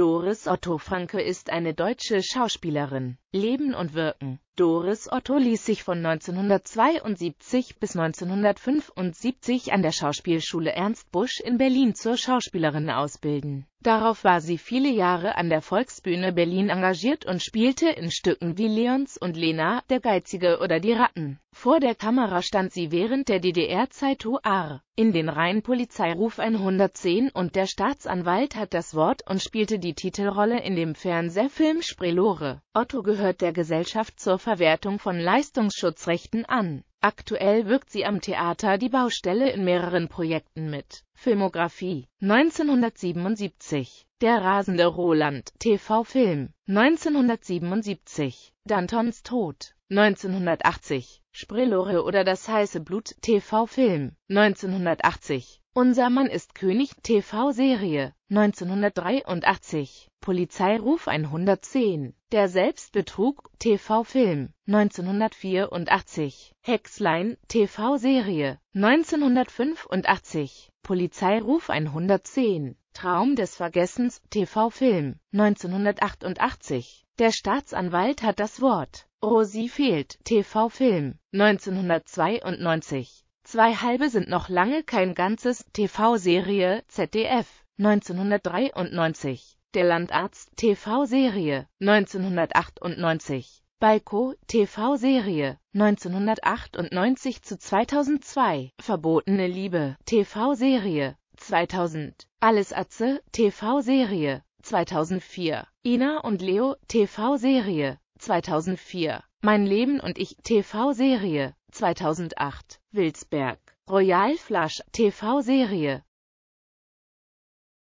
Doris Otto Franke ist eine deutsche Schauspielerin. Leben und Wirken Doris Otto ließ sich von 1972 bis 1975 an der Schauspielschule Ernst Busch in Berlin zur Schauspielerin ausbilden. Darauf war sie viele Jahre an der Volksbühne Berlin engagiert und spielte in Stücken wie Leons und Lena, Der Geizige oder Die Ratten. Vor der Kamera stand sie während der DDR-Zeit OAR in den Reihen Polizeiruf 110 und der Staatsanwalt hat das Wort und spielte die Titelrolle in dem Fernsehfilm Sprelore. Otto gehört gehört der Gesellschaft zur Verwertung von Leistungsschutzrechten an. Aktuell wirkt sie am Theater Die Baustelle in mehreren Projekten mit. Filmografie 1977 Der rasende Roland TV-Film 1977 Dantons Tod 1980 Sprillore oder das heiße Blut TV-Film 1980 Unser Mann ist König TV-Serie 1983 Polizeiruf 110 Der Selbstbetrug TV-Film 1984 Hexlein TV-Serie 1985 Polizeiruf 110 Traum des Vergessens, TV-Film, 1988. Der Staatsanwalt hat das Wort. Rosi oh, fehlt, TV-Film, 1992. Zwei halbe sind noch lange kein ganzes, TV-Serie, ZDF, 1993. Der Landarzt, TV-Serie, 1998. Balko, TV-Serie, 1998 zu 2002, Verbotene Liebe, TV-Serie, 2000, Alles Atze, TV-Serie, 2004, Ina und Leo, TV-Serie, 2004, Mein Leben und ich, TV-Serie, 2008, Wilsberg, Royal Flash, TV-Serie,